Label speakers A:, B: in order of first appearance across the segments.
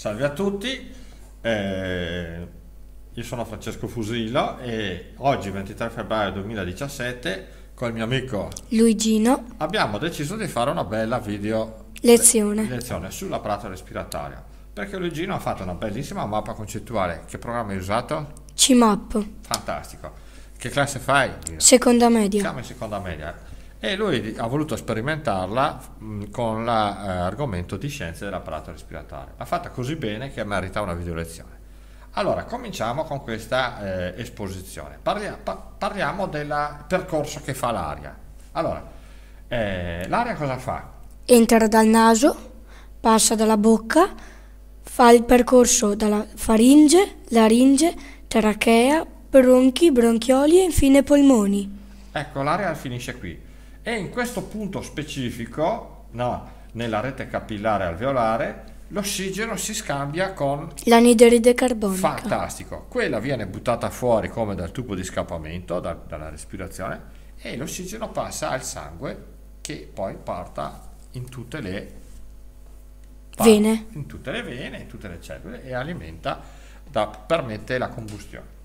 A: Salve a tutti, eh, io sono Francesco Fusillo e oggi 23 febbraio 2017 con il mio amico
B: Luigino
A: abbiamo deciso di fare una bella video lezione, le lezione sulla pratica respiratoria perché Luigino ha fatto una bellissima mappa concettuale. Che programma hai usato?
B: CMAP.
A: Fantastico. Che classe fai? Seconda media. Siamo in seconda media e lui ha voluto sperimentarla mm, con l'argomento eh, di scienze dell'apparato respiratorio. L'ha fatta così bene che merita una video lezione. Allora, cominciamo con questa eh, esposizione. Parlia, pa- parliamo del percorso che fa l'aria. Allora, eh, l'aria cosa fa?
B: Entra dal naso, passa dalla bocca, fa il percorso dalla faringe, laringe, trachea, bronchi, bronchioli e infine polmoni.
A: Ecco, l'aria finisce qui. E in questo punto specifico, no, nella rete capillare alveolare, l'ossigeno si scambia con
B: l'anidride carbonica.
A: Fantastico. Quella viene buttata fuori come dal tubo di scappamento, da, dalla respirazione, e l'ossigeno passa al sangue che poi parta in tutte le vene, in tutte le vene, in tutte le cellule e alimenta, da, permette la combustione.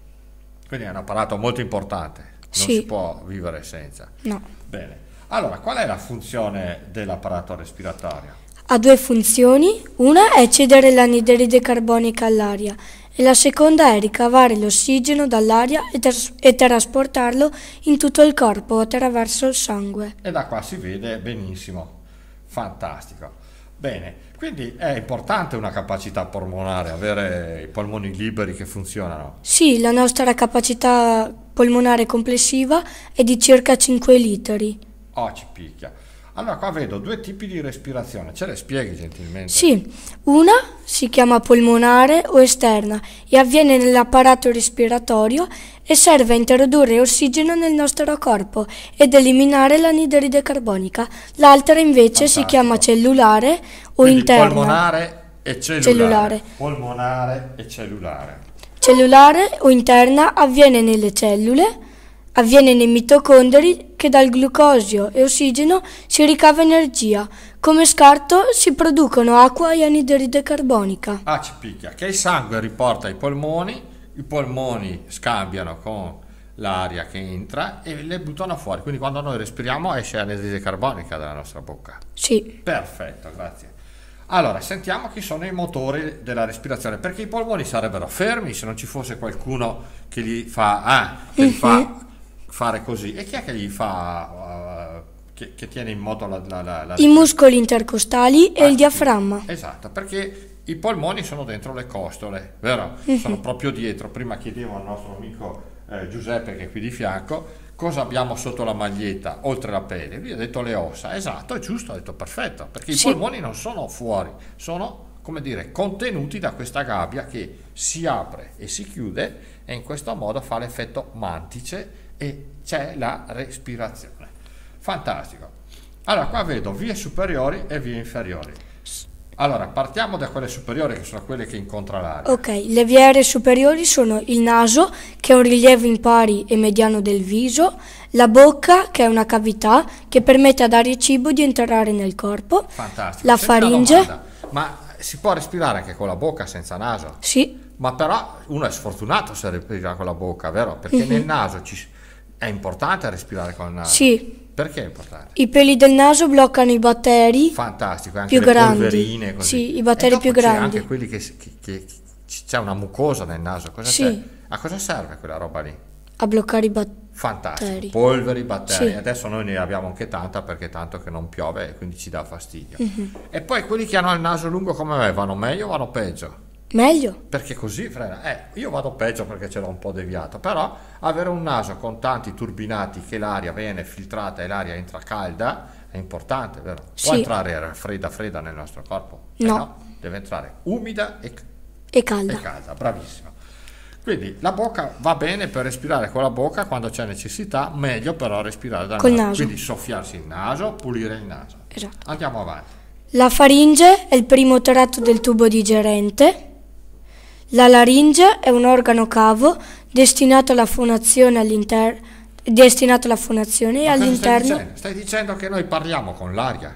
A: Quindi è un apparato molto importante non sì. si può vivere senza. No. Bene. Allora, qual è la funzione dell'apparato respiratorio?
B: Ha due funzioni, una è cedere l'anidride carbonica all'aria e la seconda è ricavare l'ossigeno dall'aria e, tras e, trasportarlo in tutto il corpo attraverso il sangue.
A: E da qua si vede benissimo, fantastico. Bene, quindi è importante una capacità polmonare, avere i polmoni liberi che funzionano.
B: Sì, la nostra capacità polmonare complessiva è di circa 5 litri.
A: Oh, ci picchia. Allora qua vedo due tipi di respirazione, ce le spieghi gentilmente? Sì,
B: una si chiama polmonare o esterna e avviene nell'apparato respiratorio e serve a introdurre ossigeno nel nostro corpo ed eliminare l'anidride carbonica. L'altra invece Fantastico. si chiama cellulare o Quindi interna.
A: Polmonare e cellulare. cellulare. Polmonare e cellulare.
B: Cellulare o interna avviene nelle cellule, avviene nei mitocondri che dal glucosio e ossigeno si ricava energia. Come scarto si producono acqua e anidride carbonica.
A: Ah, ci picchia, che il sangue riporta ai polmoni, i polmoni scambiano con l'aria che entra e le buttano fuori. Quindi quando noi respiriamo esce anidride carbonica dalla nostra bocca. Sì. Perfetto, grazie. Allora, sentiamo chi sono i motori della respirazione, perché i polmoni sarebbero fermi se non ci fosse qualcuno che li fa, ah, che li fa mhm fare così. E chi è che gli fa, uh, che, che, tiene in moto la, la, la, la... I muscoli
B: intercostali ah, e il ah, diaframma. Esatto,
A: perché i polmoni sono dentro le costole, vero? Mhm. Sono proprio dietro. Prima chiedevo al nostro amico eh, Giuseppe che è qui di fianco cosa abbiamo sotto la maglietta, oltre la pelle. Lui ha detto le ossa, esatto, è giusto, ha detto perfetto, perché sì. i polmoni non sono fuori, sono come dire, contenuti da questa gabbia che si apre e si chiude e in questo modo fa l'effetto mantice e c'è la respirazione. Fantastico. Allora, qua vedo vie superiori e vie inferiori. Allora, partiamo da quelle superiori che sono quelle che incontra l'aria.
B: Ok, le vie aeree superiori sono il naso, che è un rilievo impari e mediano del viso, la bocca, che è una cavità che permette ad aria cibo di entrare nel corpo,
A: Fantastico. la faringe. Ma si può respirare anche con la bocca senza naso? Sì. Ma però uno è sfortunato se respira con la bocca, vero? Perché uh-huh. nel naso ci è importante respirare con il eh, naso? Sì. Perché è importante?
B: I peli del naso bloccano i batteri
A: Fantastico, anche più le grandi. polverine. Così. Sì, i batteri più grandi. anche quelli che, che, che c'è una mucosa nel naso. Cosa sì. A cosa serve quella roba lì?
B: A bloccare i batteri.
A: Fantastico, polveri, batteri. Sì. Adesso noi ne abbiamo anche tanta perché tanto che non piove e quindi ci dà fastidio. Mm-hmm. E poi quelli che hanno il naso lungo come me vanno meglio o vanno peggio? Meglio. Perché così frena. Eh, io vado peggio perché ce l'ho un po' deviato, però avere un naso con tanti turbinati che l'aria viene filtrata e l'aria entra calda è importante, vero? Può sì. entrare fredda fredda nel nostro corpo? Eh no. Eh no. deve entrare umida e,
B: e calda. E calda, bravissima.
A: Quindi la bocca va bene per respirare con la bocca quando c'è necessità, meglio però respirare dal naso. naso. Quindi soffiarsi il naso, pulire il naso. Esatto. Andiamo avanti.
B: La faringe è il primo tratto del tubo digerente. La laringe è un organo cavo destinato alla fonazione all'interno destinato alla fonazione e all'interno. Stai dicendo?
A: stai dicendo che noi parliamo con l'aria?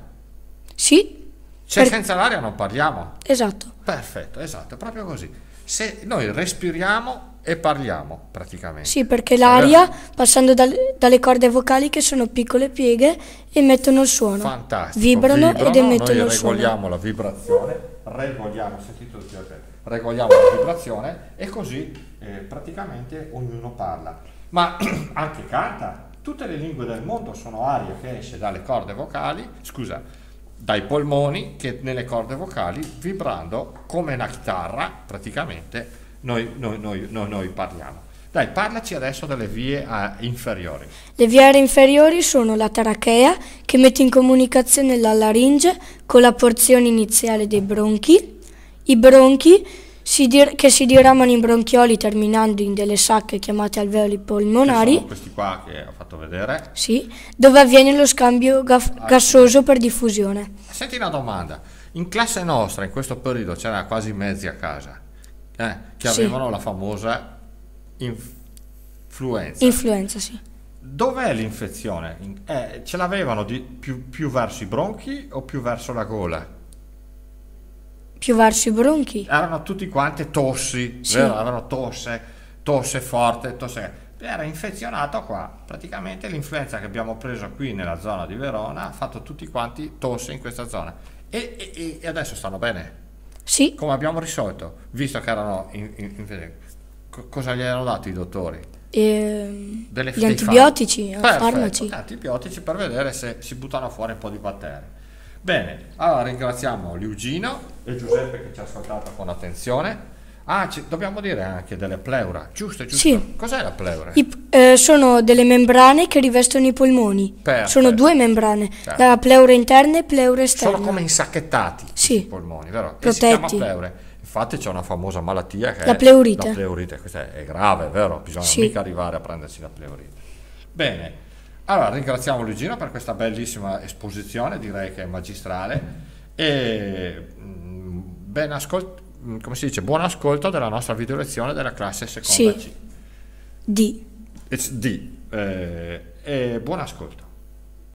B: Sì. Cioè per... senza
A: l'aria non parliamo. Esatto. Perfetto, esatto, proprio così. Se noi respiriamo e parliamo praticamente. Sì, perché l'aria
B: passando dal, dalle corde vocali che sono piccole pieghe emettono il suono. Fantastico. Vibrano, vibrano ed emettono il suono. Regoliamo la
A: vibrazione, regoliamo, sentite tutti attenti regoliamo la vibrazione e così eh, praticamente ognuno parla. Ma anche canta, tutte le lingue del mondo sono aria che esce dalle corde vocali, scusa, dai polmoni che nelle corde vocali vibrando come una chitarra praticamente noi, noi, noi, noi parliamo. Dai, parlaci adesso delle vie eh, inferiori.
B: Le vie aeree inferiori sono la tarachea che mette in comunicazione la laringe con la porzione iniziale dei bronchi, i bronchi si che si diramano in bronchioli terminando in delle sacche chiamate alveoli polmonari. Sono
A: questi qua che ho fatto vedere.
B: Sì, dove avviene lo scambio ah, gassoso per diffusione.
A: Senti una domanda, in classe nostra in questo periodo c'era quasi mezzi a casa eh, che sì. avevano la famosa influenza.
B: Influenza, sì.
A: Dov'è l'infezione? Eh, ce l'avevano più, più verso i bronchi o più verso la gola?
B: Piovarsi i bronchi.
A: Erano tutti quanti tossi, sì. vero? Avevano tosse, tosse forte, tosse... Era infezionato qua, praticamente l'influenza che abbiamo preso qui nella zona di Verona ha fatto tutti quanti tosse in questa zona. E, e, e adesso stanno bene? Sì. Come abbiamo risolto? Visto che erano infezionati. in, in cosa gli hanno dato i dottori?
B: Ehm, gli antibiotici, farmaci.
A: Perfetto, Antibiotici per vedere se si buttano fuori un po' di batteri. Bene, allora ringraziamo Liugino e Giuseppe che ci ha ascoltato con attenzione. Ah, ci, dobbiamo dire anche delle pleura, giusto? giusto? Sì. Cos'è la pleura?
B: I, eh, sono delle membrane che rivestono i polmoni. Perfetto. Sono due membrane, certo. la pleura interna e pleura esterna. Sono come
A: insacchettati sì. i polmoni, vero? Protetti. Infatti c'è una famosa malattia che la è pleurite. la pleurite. Questa è, è grave, vero? Bisogna sì. mica arrivare a prendersi la pleurite. Bene. Allora, ringraziamo Luigino per questa bellissima esposizione, direi che è magistrale e mm, ben ascolto, mm, come si dice, buon ascolto della nostra video lezione della classe seconda sì. C. D. It's D. Eh, e buon ascolto.